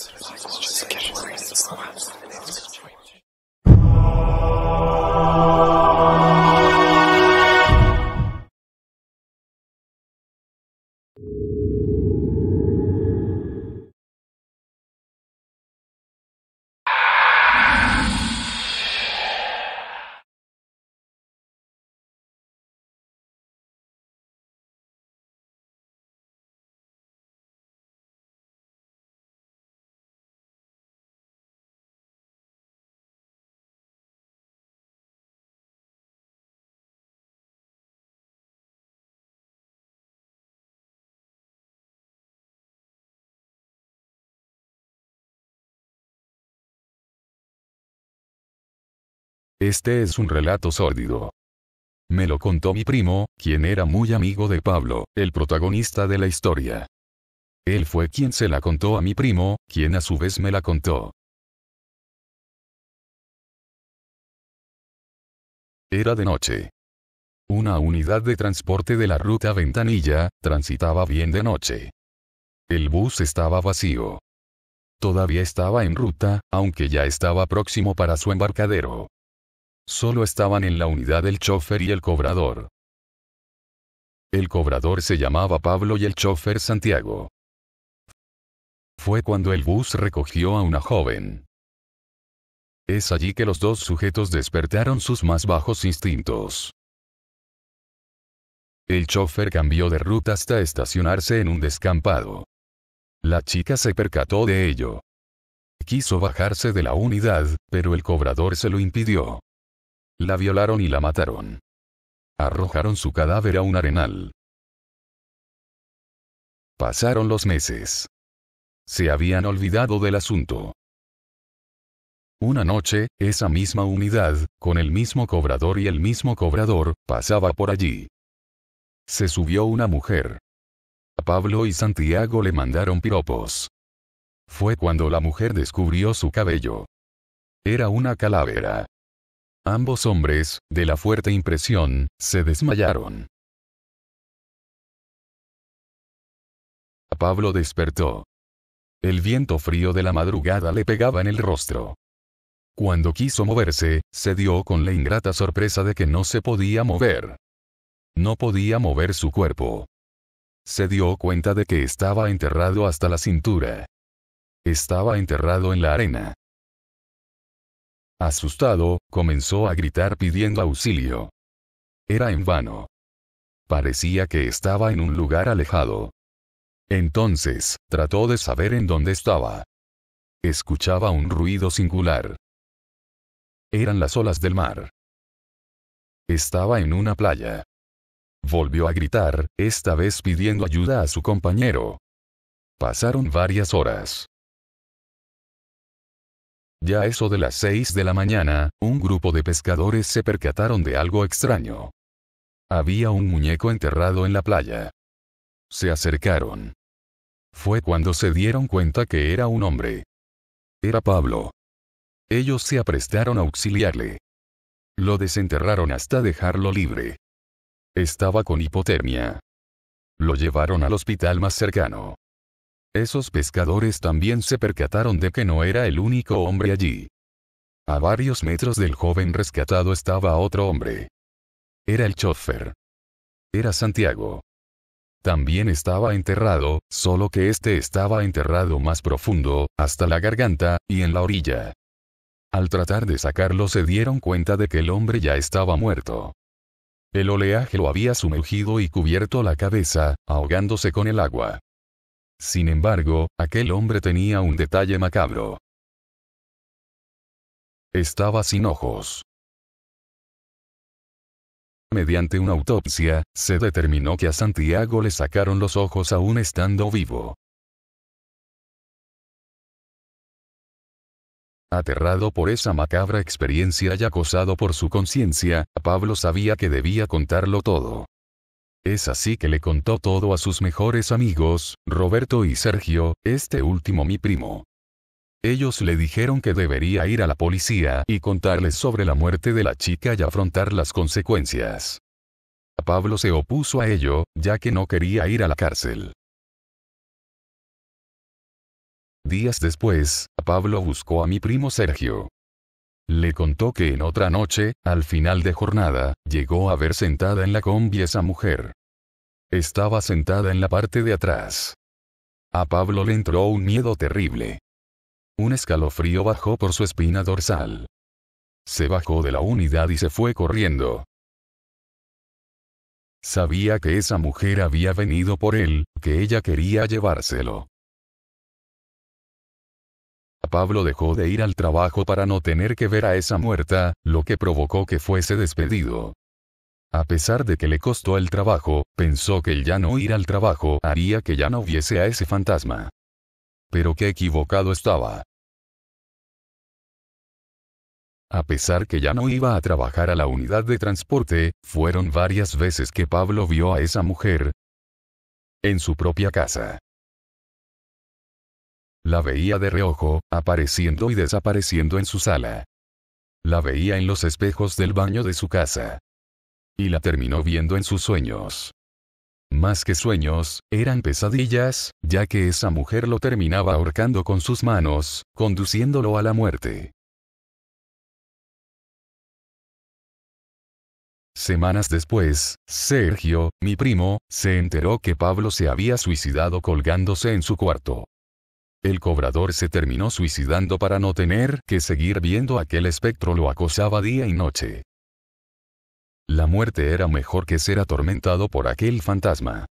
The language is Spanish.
It's just getting ready to Este es un relato sórdido. Me lo contó mi primo, quien era muy amigo de Pablo, el protagonista de la historia. Él fue quien se la contó a mi primo, quien a su vez me la contó. Era de noche. Una unidad de transporte de la ruta Ventanilla, transitaba bien de noche. El bus estaba vacío. Todavía estaba en ruta, aunque ya estaba próximo para su embarcadero. Solo estaban en la unidad el chofer y el cobrador. El cobrador se llamaba Pablo y el chofer Santiago. Fue cuando el bus recogió a una joven. Es allí que los dos sujetos despertaron sus más bajos instintos. El chofer cambió de ruta hasta estacionarse en un descampado. La chica se percató de ello. Quiso bajarse de la unidad, pero el cobrador se lo impidió. La violaron y la mataron. Arrojaron su cadáver a un arenal. Pasaron los meses. Se habían olvidado del asunto. Una noche, esa misma unidad, con el mismo cobrador y el mismo cobrador, pasaba por allí. Se subió una mujer. A Pablo y Santiago le mandaron piropos. Fue cuando la mujer descubrió su cabello. Era una calavera. Ambos hombres, de la fuerte impresión, se desmayaron. Pablo despertó. El viento frío de la madrugada le pegaba en el rostro. Cuando quiso moverse, se dio con la ingrata sorpresa de que no se podía mover. No podía mover su cuerpo. Se dio cuenta de que estaba enterrado hasta la cintura. Estaba enterrado en la arena. Asustado, comenzó a gritar pidiendo auxilio. Era en vano. Parecía que estaba en un lugar alejado. Entonces, trató de saber en dónde estaba. Escuchaba un ruido singular. Eran las olas del mar. Estaba en una playa. Volvió a gritar, esta vez pidiendo ayuda a su compañero. Pasaron varias horas. Ya eso de las 6 de la mañana, un grupo de pescadores se percataron de algo extraño. Había un muñeco enterrado en la playa. Se acercaron. Fue cuando se dieron cuenta que era un hombre. Era Pablo. Ellos se aprestaron a auxiliarle. Lo desenterraron hasta dejarlo libre. Estaba con hipotermia. Lo llevaron al hospital más cercano. Esos pescadores también se percataron de que no era el único hombre allí. A varios metros del joven rescatado estaba otro hombre. Era el chofer. Era Santiago. También estaba enterrado, solo que este estaba enterrado más profundo, hasta la garganta, y en la orilla. Al tratar de sacarlo se dieron cuenta de que el hombre ya estaba muerto. El oleaje lo había sumergido y cubierto la cabeza, ahogándose con el agua. Sin embargo, aquel hombre tenía un detalle macabro. Estaba sin ojos. Mediante una autopsia, se determinó que a Santiago le sacaron los ojos aún estando vivo. Aterrado por esa macabra experiencia y acosado por su conciencia, Pablo sabía que debía contarlo todo. Es así que le contó todo a sus mejores amigos, Roberto y Sergio, este último mi primo. Ellos le dijeron que debería ir a la policía y contarles sobre la muerte de la chica y afrontar las consecuencias. Pablo se opuso a ello, ya que no quería ir a la cárcel. Días después, Pablo buscó a mi primo Sergio. Le contó que en otra noche, al final de jornada, llegó a ver sentada en la combi esa mujer. Estaba sentada en la parte de atrás. A Pablo le entró un miedo terrible. Un escalofrío bajó por su espina dorsal. Se bajó de la unidad y se fue corriendo. Sabía que esa mujer había venido por él, que ella quería llevárselo. Pablo dejó de ir al trabajo para no tener que ver a esa muerta, lo que provocó que fuese despedido. A pesar de que le costó el trabajo, pensó que el ya no ir al trabajo haría que ya no viese a ese fantasma. Pero qué equivocado estaba. A pesar que ya no iba a trabajar a la unidad de transporte, fueron varias veces que Pablo vio a esa mujer en su propia casa. La veía de reojo, apareciendo y desapareciendo en su sala. La veía en los espejos del baño de su casa y la terminó viendo en sus sueños. Más que sueños, eran pesadillas, ya que esa mujer lo terminaba ahorcando con sus manos, conduciéndolo a la muerte. Semanas después, Sergio, mi primo, se enteró que Pablo se había suicidado colgándose en su cuarto. El cobrador se terminó suicidando para no tener que seguir viendo aquel espectro lo acosaba día y noche. La muerte era mejor que ser atormentado por aquel fantasma.